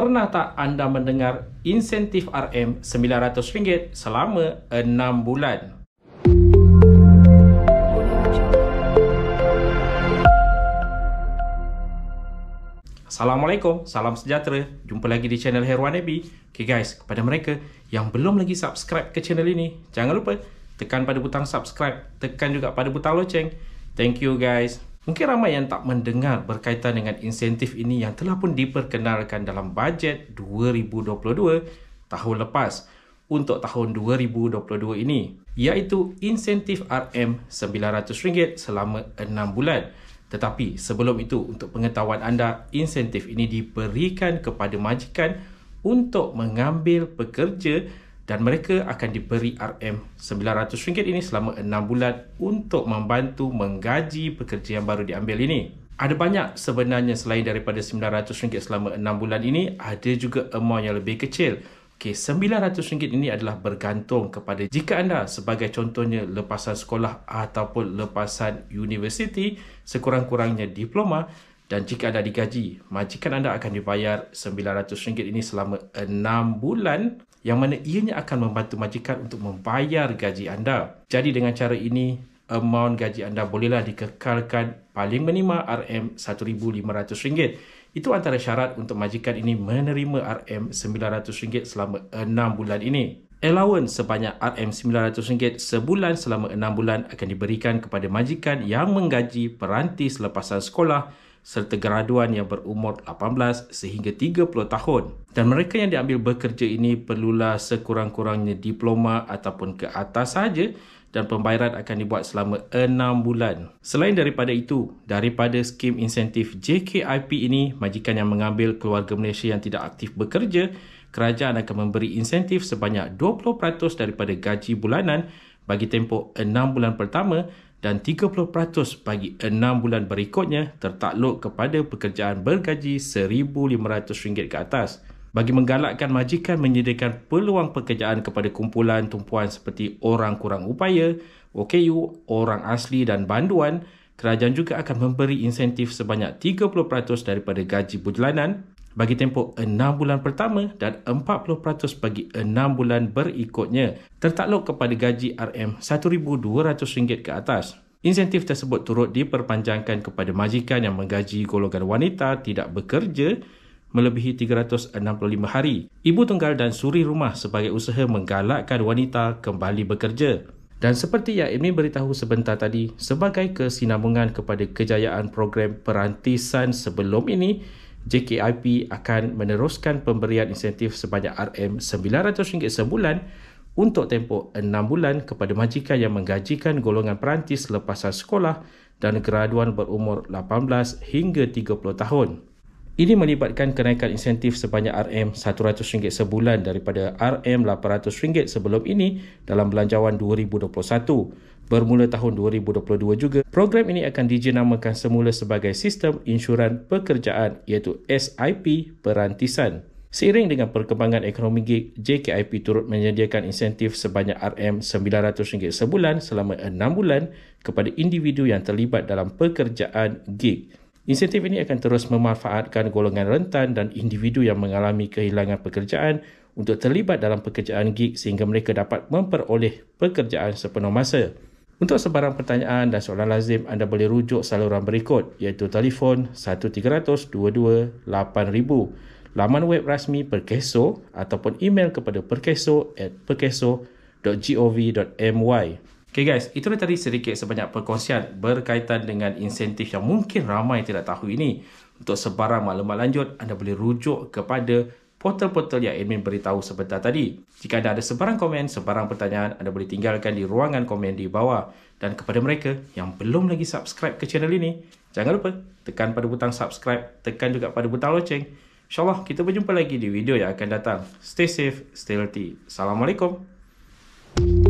pernah tak anda mendengar insentif RM RM900 selama 6 bulan? Assalamualaikum, salam sejahtera. Jumpa lagi di channel Herwan Ebi. Okay guys, kepada mereka yang belum lagi subscribe ke channel ini, jangan lupa tekan pada butang subscribe, tekan juga pada butang loceng. Thank you guys. Mungkin ramai yang tak mendengar berkaitan dengan insentif ini yang telah pun diperkenalkan dalam bajet 2022 tahun lepas untuk tahun 2022 ini iaitu insentif RM900 selama 6 bulan. Tetapi sebelum itu untuk pengetahuan anda, insentif ini diberikan kepada majikan untuk mengambil pekerja dan mereka akan diberi RM900 ini selama 6 bulan untuk membantu menggaji pekerja yang baru diambil ini. Ada banyak sebenarnya selain daripada RM900 selama 6 bulan ini, ada juga amount yang lebih kecil. Okey, RM900 ini adalah bergantung kepada jika anda sebagai contohnya lepasan sekolah ataupun lepasan universiti, sekurang-kurangnya diploma dan jika anda digaji, majikan anda akan dibayar RM900 ini selama 6 bulan yang mana ianya akan membantu majikan untuk membayar gaji anda. Jadi dengan cara ini, amount gaji anda bolehlah dikekalkan paling minima RM1,500. Itu antara syarat untuk majikan ini menerima RM900 selama 6 bulan ini. Allowance sebanyak RM900 sebulan selama 6 bulan akan diberikan kepada majikan yang menggaji peranti selepasan sekolah serta graduan yang berumur 18 sehingga 30 tahun. Dan mereka yang diambil bekerja ini perlulah sekurang-kurangnya diploma ataupun ke atas saja dan pembayaran akan dibuat selama 6 bulan. Selain daripada itu, daripada skim insentif JKIP ini, majikan yang mengambil keluarga Malaysia yang tidak aktif bekerja, kerajaan akan memberi insentif sebanyak 20% daripada gaji bulanan bagi tempoh 6 bulan pertama dan 30% bagi 6 bulan berikutnya tertakluk kepada pekerjaan bergaji RM1,500 ke atas. Bagi menggalakkan majikan menyediakan peluang pekerjaan kepada kumpulan tumpuan seperti orang kurang upaya, OKU, orang asli dan banduan, kerajaan juga akan memberi insentif sebanyak 30% daripada gaji berjalanan bagi tempoh 6 bulan pertama dan 40% bagi 6 bulan berikutnya tertakluk kepada gaji RM1200 ke atas. Insentif tersebut turut diperpanjangkan kepada majikan yang menggaji golongan wanita tidak bekerja melebihi 365 hari, ibu tunggal dan suri rumah sebagai usaha menggalakkan wanita kembali bekerja. Dan seperti yang Amy beritahu sebentar tadi, sebagai kesinambungan kepada kejayaan program perantisan sebelum ini, JKIP akan meneruskan pemberian insentif sebanyak RM900 sebulan untuk tempoh 6 bulan kepada majikan yang menggajikan golongan perantis lepasan sekolah dan graduan berumur 18 hingga 30 tahun. Ini melibatkan kenaikan insentif sebanyak RM100 sebulan daripada RM800 sebelum ini dalam belanjawan 2021. Bermula tahun 2022 juga, program ini akan dijenamakan semula sebagai Sistem Insuran Pekerjaan iaitu SIP Perantisan. Seiring dengan perkembangan ekonomi gig, JKIP turut menyediakan insentif sebanyak RM900 sebulan selama 6 bulan kepada individu yang terlibat dalam pekerjaan gig. Insentif ini akan terus memanfaatkan golongan rentan dan individu yang mengalami kehilangan pekerjaan untuk terlibat dalam pekerjaan gig sehingga mereka dapat memperoleh pekerjaan sepenuh masa. Untuk sebarang pertanyaan dan soalan lazim, anda boleh rujuk saluran berikut iaitu telefon 1300 22 laman web rasmi Perkeso ataupun email kepada perkeso at perkeso.gov.my. Okay guys, itulah tadi sedikit sebanyak perkongsian berkaitan dengan insentif yang mungkin ramai tidak tahu ini. Untuk sebarang maklumat lanjut, anda boleh rujuk kepada portal-portal yang admin beritahu sebentar tadi. Jika anda ada sebarang komen, sebarang pertanyaan, anda boleh tinggalkan di ruangan komen di bawah. Dan kepada mereka yang belum lagi subscribe ke channel ini, jangan lupa tekan pada butang subscribe, tekan juga pada butang loceng. InsyaAllah kita berjumpa lagi di video yang akan datang. Stay safe, stay healthy. Assalamualaikum. Thank you.